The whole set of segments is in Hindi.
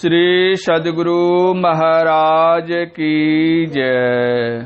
श्री सदगुरु महाराज की जय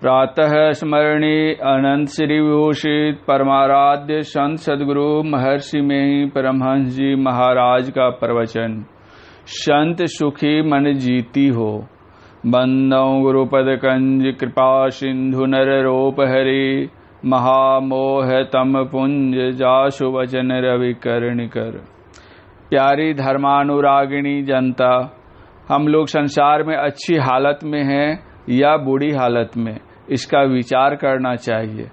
प्रातः स्मरणी अनंत श्री विभूषित परमाराध्य संत सदगुरु महर्षि में ही परमहंस जी महाराज का प्रवचन संत सुखी मन जीती हो बंदौ गुरुपद कंज कृपा सिंधु नर रूप हरि महामोह तम पुंज जासु वचन रवि कर्ण कर प्यारी धर्मानुरागिणी जनता हम लोग संसार में अच्छी हालत में हैं या बुरी हालत में इसका विचार करना चाहिए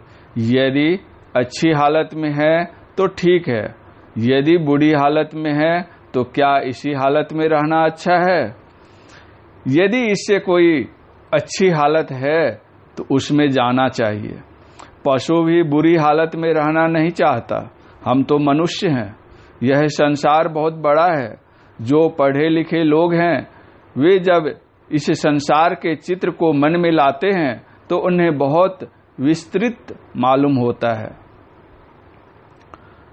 यदि अच्छी हालत में है तो ठीक है यदि बुरी हालत में है तो क्या इसी हालत में रहना अच्छा है यदि इससे कोई अच्छी हालत है तो उसमें जाना चाहिए पशु भी बुरी हालत में रहना नहीं चाहता हम तो मनुष्य हैं यह संसार बहुत बड़ा है जो पढ़े लिखे लोग हैं वे जब इस संसार के चित्र को मन में लाते हैं तो उन्हें बहुत विस्तृत मालूम होता है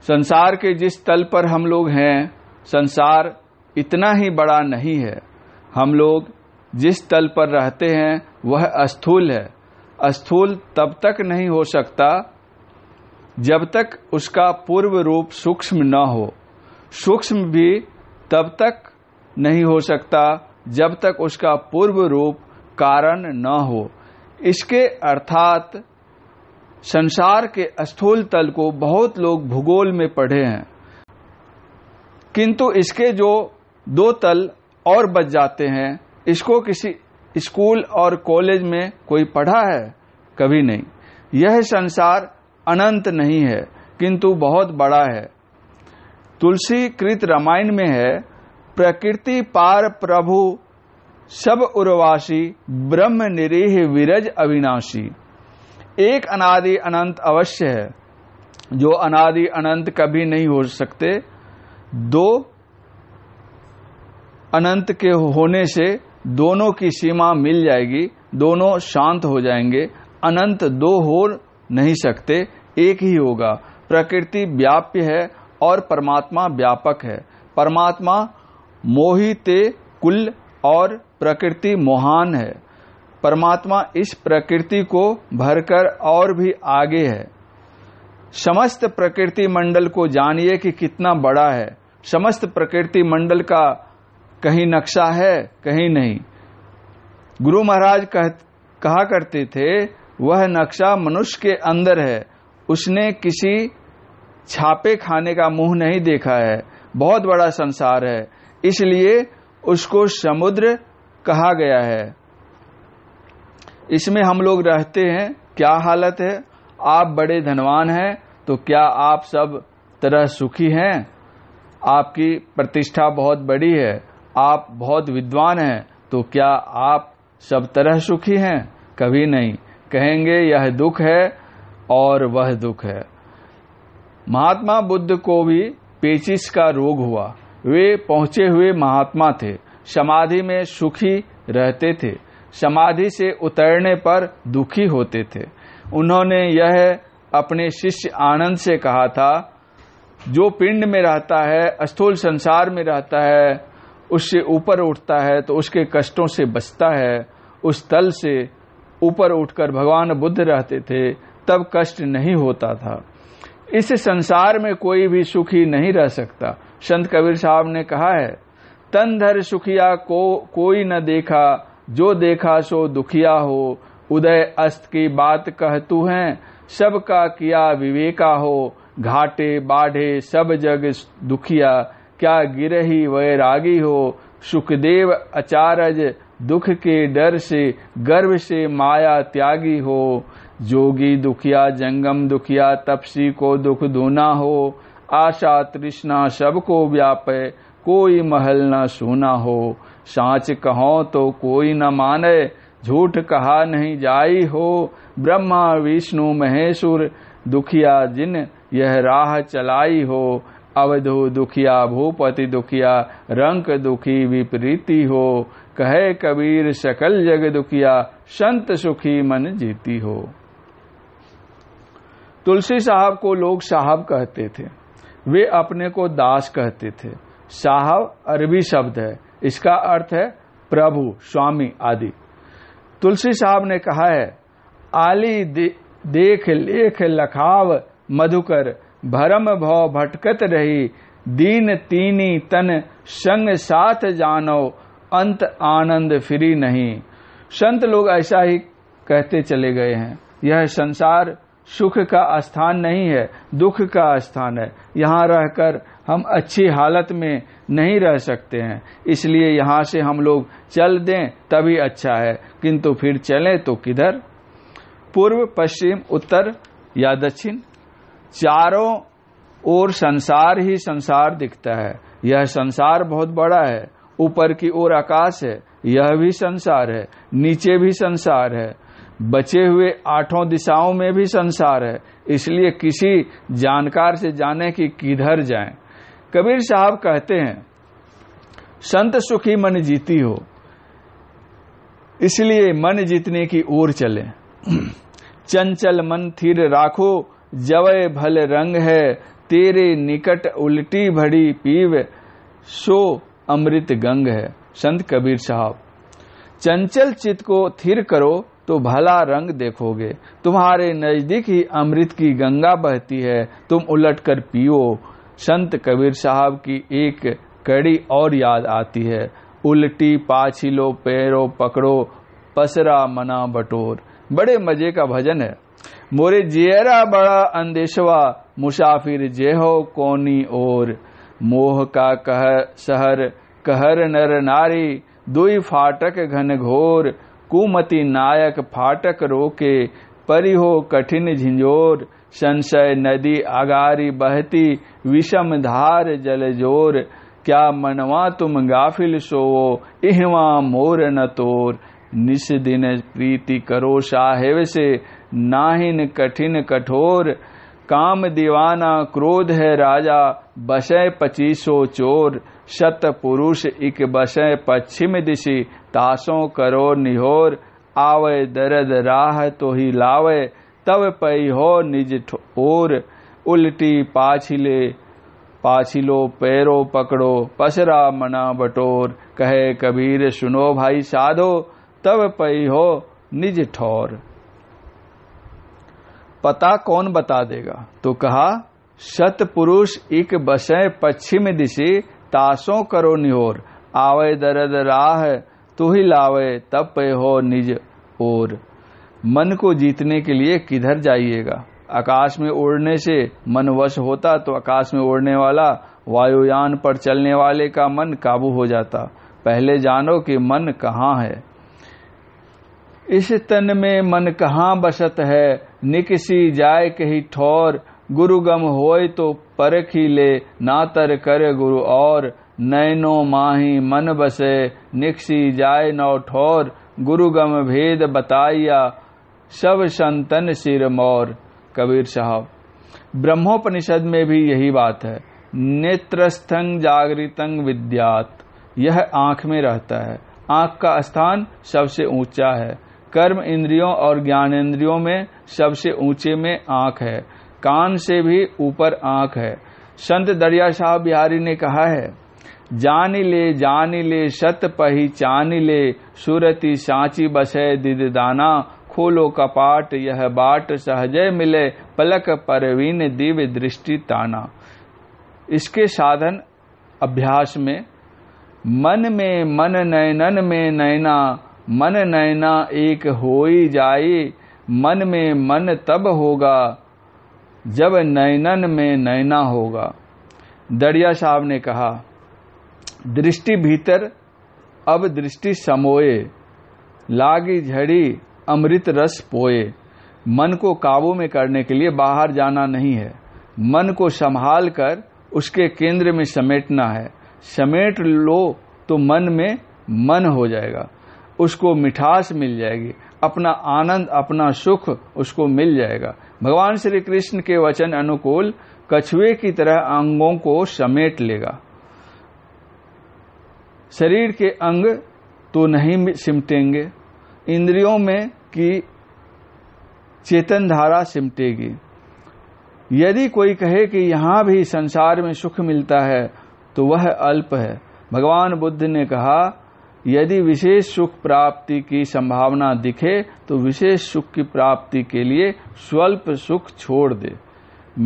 संसार के जिस तल पर हम लोग हैं संसार इतना ही बड़ा नहीं है हम लोग जिस तल पर रहते हैं वह अस्थूल है अस्थूल तब तक नहीं हो सकता जब तक उसका पूर्व रूप सूक्ष्म न हो सूक्ष्म भी तब तक नहीं हो सकता जब तक उसका पूर्व रूप कारण न हो इसके अर्थात संसार के स्थूल तल को बहुत लोग भूगोल में पढ़े हैं किंतु इसके जो दो तल और बच जाते हैं इसको किसी स्कूल और कॉलेज में कोई पढ़ा है कभी नहीं यह संसार अनंत नहीं है किंतु बहुत बड़ा है तुलसी कृत रामायण में है प्रकृति पार प्रभु सब उर्वासी ब्रह्म निरीह विरज अविनाशी एक अनादि अनंत अवश्य है जो अनादि अनंत कभी नहीं हो सकते दो अनंत के होने से दोनों की सीमा मिल जाएगी दोनों शांत हो जाएंगे अनंत दो हो नहीं सकते एक ही होगा प्रकृति व्याप्य है और परमात्मा व्यापक है परमात्मा मोहिते कुल और प्रकृति मोहान है परमात्मा इस प्रकृति को भरकर और भी आगे है समस्त प्रकृति मंडल को जानिए कि कितना बड़ा है समस्त प्रकृति मंडल का कहीं नक्शा है कहीं नहीं गुरु महाराज कह, कहा करते थे वह नक्शा मनुष्य के अंदर है उसने किसी छापे खाने का मुंह नहीं देखा है बहुत बड़ा संसार है इसलिए उसको समुद्र कहा गया है इसमें हम लोग रहते हैं क्या हालत है आप बड़े धनवान हैं तो क्या आप सब तरह सुखी हैं आपकी प्रतिष्ठा बहुत बड़ी है आप बहुत विद्वान हैं तो क्या आप सब तरह सुखी हैं कभी नहीं कहेंगे यह दुख है और वह दुख है महात्मा बुद्ध को भी पेचिस का रोग हुआ वे पहुंचे हुए महात्मा थे समाधि में सुखी रहते थे समाधि से उतरने पर दुखी होते थे उन्होंने यह अपने शिष्य आनंद से कहा था जो पिंड में रहता है स्थूल संसार में रहता है उससे ऊपर उठता है तो उसके कष्टों से बचता है उस तल से ऊपर उठकर भगवान बुद्ध रहते थे तब कष्ट नहीं होता था इस संसार में कोई भी सुखी नहीं रह सकता संत कबीर साहब ने कहा है तन धर सुखिया को कोई न देखा जो देखा सो दुखिया हो उदय अस्त की बात कह तू है सबका किया विवेका हो घाटे बाढ़े सब जग दुखिया क्या गिरही वैरागी हो सुखदेव अचारज दुख के डर से गर्व से माया त्यागी हो जोगी दुखिया जंगम दुखिया तपसी को दुख दूना हो आशा तृष्णा सबको व्याप कोई महल न सुना हो साँच कहो तो कोई न माने झूठ कहा नहीं जाई हो ब्रह्मा विष्णु महेश्वर दुखिया जिन यह राह चलाई हो अवधु दुखिया भूपति दुखिया रंक दुखी विपरीति हो कहे कबीर सकल जग दुखिया संत सुखी मन जीती हो तुलसी साहब को लोग साहब कहते थे वे अपने को दास कहते थे साहब अरबी शब्द है इसका अर्थ है प्रभु स्वामी आदि तुलसी साहब ने कहा है आली दे, देख लेख लखाव मधुकर भरम भव भटकत रही दीन तीनी तन संग साथ जानो अंत आनंद फ्री नहीं संत लोग ऐसा ही कहते चले गए हैं यह संसार सुख का स्थान नहीं है दुख का स्थान है यहाँ रहकर हम अच्छी हालत में नहीं रह सकते हैं इसलिए यहाँ से हम लोग चल दें तभी अच्छा है किंतु फिर चलें तो किधर पूर्व पश्चिम उत्तर या दक्षिण चारों ओर संसार ही संसार दिखता है यह संसार बहुत बड़ा है ऊपर की ओर आकाश है यह भी संसार है नीचे भी संसार है बचे हुए आठों दिशाओं में भी संसार है इसलिए किसी जानकार से जाने की किधर जाएं। कबीर साहब कहते हैं संत सुखी मन जीती हो इसलिए मन जीतने की ओर चले चंचल मन थिर राखो जवय भल रंग है तेरे निकट उल्टी भड़ी पीव सो अमृत गंग है संत कबीर साहब चंचल चित को थिर करो तो भला रंग देखोगे तुम्हारे नजदीक ही अमृत की गंगा बहती है तुम उलट कर पियो संत कबीर साहब की एक कड़ी और याद आती है उल्टी पाछिलो पैरो पकड़ो पसरा मना बटोर बड़े मजे का भजन है मोरे जियरा बड़ा अंदेशवा मुसाफिर जे हो कोनी और मोह का कह सहर कहर नर नारी दुई फाटक घन घोर कुमति नायक फाटक रोके परिहो कठिन झिंझोर संशय नदी आगारी बहती विषम धार जल जोर क्या मनवा तुम गाफिल सोवो इहवा मोर न तोर निस दिन प्रीति करो साहेब से नाहिन कठिन कठोर काम दीवाना क्रोध है राजा बसे पचीसो चोर शत पुरुष इक बसे पश्चिम दिशि तासों करो निहोर आवे दरद राह तो ही लावे तब पै हो निज ओर उल्टी पाछिले पाछिलो पैरो पकड़ो पसरा मना बटोर कहे कबीर सुनो भाई साधो तब पई हो निज ठोर पता कौन बता देगा तो कहा शत पुरुष इक बसे पश्चिम दिशी तासों करो निहोर आवे दरद राह तू ही लावे तब पे हो निज और मन को जीतने के लिए किधर जाइएगा आकाश में उड़ने से मन वश होता तो आकाश में उड़ने वाला वायुयान पर चलने वाले का मन काबू हो जाता पहले जानो कि मन कहाँ है इस तन में मन कहाँ बसत है निकसी जाए कहीं ठोर गुरु गम होय तो परखी ले नातर कर गुरु और नैनो माही मन बसे निकसी जाय नौ ठोर गुरु गम भेद बताइया सब संतन सिर मोर कबीर साहब ब्रह्मोपनिषद में भी यही बात है नेत्रस्थंग जागृतंग विद्यात यह आंख में रहता है आंख का स्थान सबसे ऊंचा है कर्म इंद्रियों और ज्ञानेन्द्रियों में सबसे ऊंचे में आंख है कान से भी ऊपर आंख है संत दरिया साहब बिहारी ने कहा है जान ले जान ले सत पहचान ले सुरति सांची बसे दिददाना खोलो कपाट यह बाट सहजय मिले पलक परवीन दिव्य दृष्टि ताना इसके साधन अभ्यास में मन में मन नयनन में नयना मन नयना एक होई जाई मन में मन तब होगा जब नयनन में नैना होगा दरिया साहब ने कहा दृष्टि भीतर अब दृष्टि समोए लागी झड़ी अमृत रस पोए मन को काबू में करने के लिए बाहर जाना नहीं है मन को संभाल कर उसके केंद्र में समेटना है समेट लो तो मन में मन हो जाएगा उसको मिठास मिल जाएगी अपना आनंद अपना सुख उसको मिल जाएगा भगवान श्री कृष्ण के वचन अनुकूल कछुए की तरह अंगों को समेट लेगा शरीर के अंग तो नहीं सिमटेंगे इंद्रियों में की चेतन धारा सिमटेगी यदि कोई कहे कि यहां भी संसार में सुख मिलता है तो वह अल्प है भगवान बुद्ध ने कहा यदि विशेष सुख प्राप्ति की संभावना दिखे तो विशेष सुख की प्राप्ति के लिए स्वल्प सुख छोड़ दे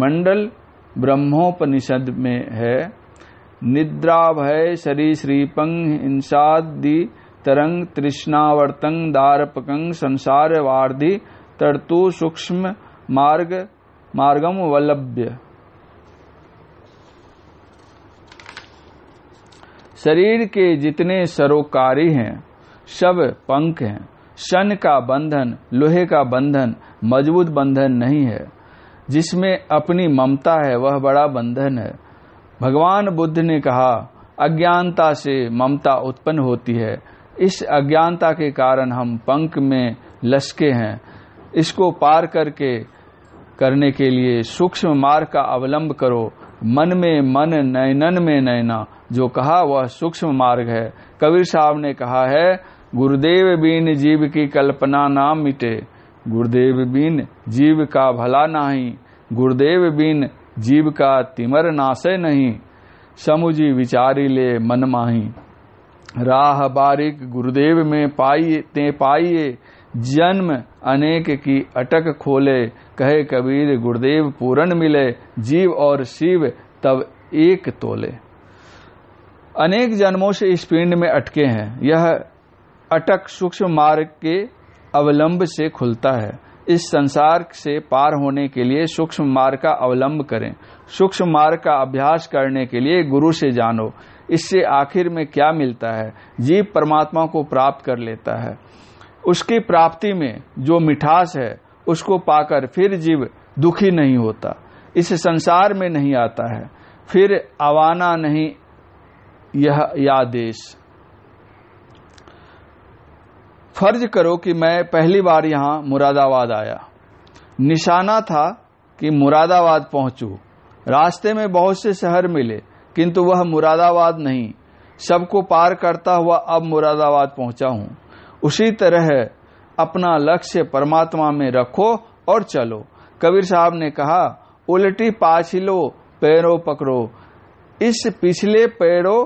मंडल ब्रह्मोपनिषद में है निद्रा भय शरी श्रीपंग हिंसादि तरंग तृष्णावर्तंग दारपकंग संसार वार्धि तरतु सूक्ष्म मार्ग मार्गम वलभ्य शरीर के जितने सरोकारी हैं सब पंख हैं शन का बंधन लोहे का बंधन मजबूत बंधन नहीं है जिसमें अपनी ममता है वह बड़ा बंधन है भगवान बुद्ध ने कहा अज्ञानता से ममता उत्पन्न होती है इस अज्ञानता के कारण हम पंख में लसके हैं इसको पार करके करने के लिए सूक्ष्म मार्ग का अवलंब करो मन में मन नयनन में नयना जो कहा वह सूक्ष्म मार्ग है कबीर साहब ने कहा है गुरुदेव बीन जीव की कल्पना ना मिटे गुरुदेव बीन जीव का भला नाही गुरुदेव बीन जीव का तिमर नाशे नहीं समुझी विचारी ले मन माही राह बारिक गुरुदेव में पाई ते पाइये जन्म अनेक की अटक खोले कहे कबीर गुरुदेव पूरण मिले जीव और शिव तब एक तोले अनेक जन्मों से इस पिंड में अटके हैं यह अटक सूक्ष्म मार्ग के अवलंब से खुलता है इस संसार से पार होने के लिए सूक्ष्म मार्ग का अवलंब करें सूक्ष्म मार्ग का अभ्यास करने के लिए गुरु से जानो इससे आखिर में क्या मिलता है जीव परमात्मा को प्राप्त कर लेता है उसकी प्राप्ति में जो मिठास है उसको पाकर फिर जीव दुखी नहीं होता इस संसार में नहीं आता है फिर आवाना नहीं यह आदेश फर्ज करो कि मैं पहली बार यहां मुरादाबाद आया निशाना था कि मुरादाबाद पहुंचू रास्ते में बहुत से शहर मिले किंतु वह मुरादाबाद नहीं सबको पार करता हुआ अब मुरादाबाद पहुंचा हूं उसी तरह अपना लक्ष्य परमात्मा में रखो और चलो कबीर साहब ने कहा उल्टी पाछिलो पैरों पकड़ो इस पिछले पैरों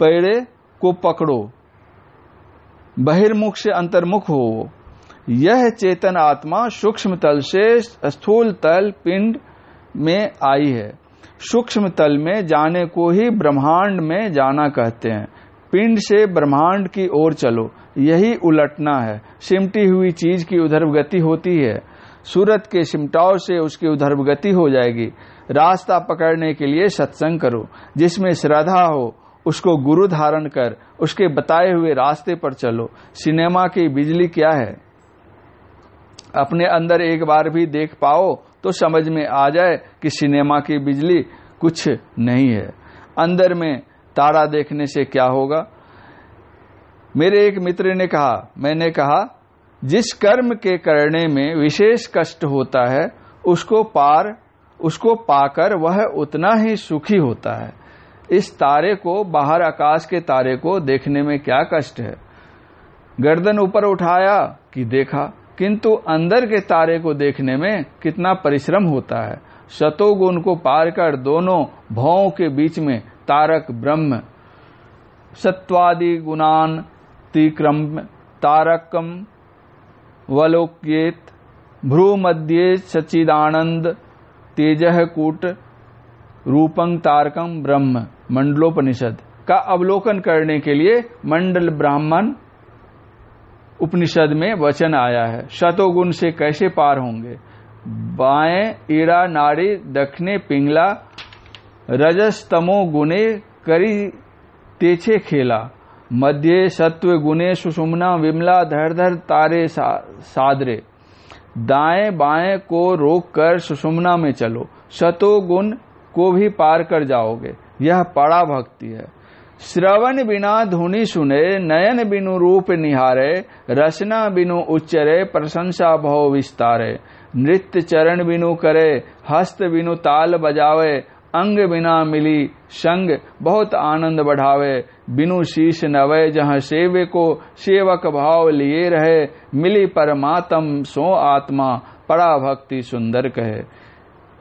पेड़े को पकड़ो बहिर्मुख से अंतर्मुख हो यह चेतन आत्मा सूक्ष्म तल से स्थूल तल पिंड में आई है सूक्ष्म तल में जाने को ही ब्रह्मांड में जाना कहते हैं पिंड से ब्रह्मांड की ओर चलो यही उलटना है सिमटी हुई चीज की उधर गति होती है सूरत के सिमटाव से उसकी उधर्व गति हो जाएगी रास्ता पकड़ने के लिए सत्संग करो जिसमें श्रद्धा हो उसको गुरु धारण कर उसके बताए हुए रास्ते पर चलो सिनेमा की बिजली क्या है अपने अंदर एक बार भी देख पाओ तो समझ में आ जाए कि सिनेमा की बिजली कुछ नहीं है अंदर में तारा देखने से क्या होगा मेरे एक मित्र ने कहा मैंने कहा जिस कर्म के करने में विशेष कष्ट होता है उसको पार उसको पाकर वह उतना ही सुखी होता है इस तारे को बाहर आकाश के तारे को देखने में क्या कष्ट है गर्दन ऊपर उठाया कि देखा किंतु अंदर के तारे को देखने में कितना परिश्रम होता है शतोगुण को पार कर दोनों भावों के बीच में तारक ब्रह्म सत्वादि गुणान तिक्रम तारकम वलोक्येत मध्य सचिदानंद तेजह कूट रूपं तारकं ब्रह्म मंडलोपनिषद का अवलोकन करने के लिए मंडल ब्राह्मण उपनिषद में वचन आया है शतोगुण से कैसे पार होंगे बाएं ईड़ा नाड़ी दखने पिंगला रजस तमो गुणे करी तेछे खेला मध्य सत्व गुणे सुषुमना विमला धर धर तारे सा, सादरे दाएं बाएं को रोक कर सुषुमना में चलो शतो गुण को भी पार कर जाओगे यह पड़ा भक्ति है श्रवण बिना धुनि सुने नयन बिनु रूप निहारे रचना बिनु उच्चरे प्रशंसा भव विस्तारे नृत्य चरण बिनु करे हस्त बिनु ताल बजावे अंग बिना मिली संग बहुत आनंद बढ़ावे बिनु शीश नवे जहाँ सेवे को सेवक भाव लिए रहे मिली परमात्म सो आत्मा पड़ा भक्ति सुंदर कहे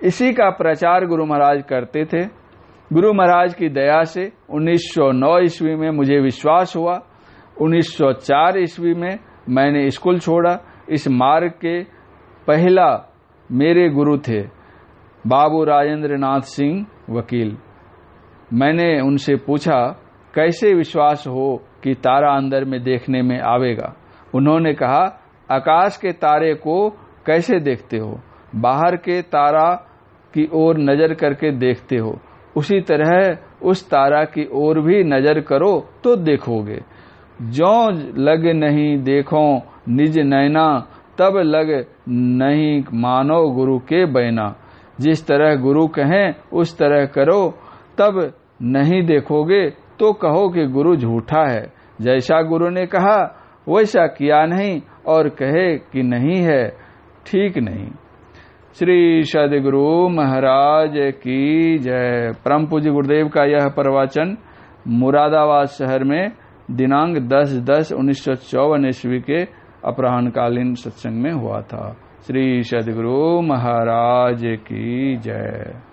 इसी का प्रचार गुरु महाराज करते थे गुरु महाराज की दया से 1909 ईस्वी में मुझे विश्वास हुआ 1904 ईस्वी में मैंने स्कूल छोड़ा इस मार्ग के पहला मेरे गुरु थे बाबू राजेंद्र नाथ सिंह वकील मैंने उनसे पूछा कैसे विश्वास हो कि तारा अंदर में देखने में आवेगा उन्होंने कहा आकाश के तारे को कैसे देखते हो बाहर के तारा की ओर नजर करके देखते हो उसी तरह उस तारा की ओर भी नजर करो तो देखोगे जो लग नहीं देखो निज नैना तब लग नहीं मानो गुरु के बैना जिस तरह गुरु कहें उस तरह करो तब नहीं देखोगे तो कहो कि गुरु झूठा है जैसा गुरु ने कहा वैसा किया नहीं और कहे कि नहीं है ठीक नहीं श्री सदगुरु महाराज की जय परम पूज्य गुरुदेव का यह प्रवचन मुरादाबाद शहर में दिनांक 10 दस उन्नीस सौ चौवन ईस्वी के अपराहकालीन सत्संग में हुआ था श्री सदगुरु महाराज की जय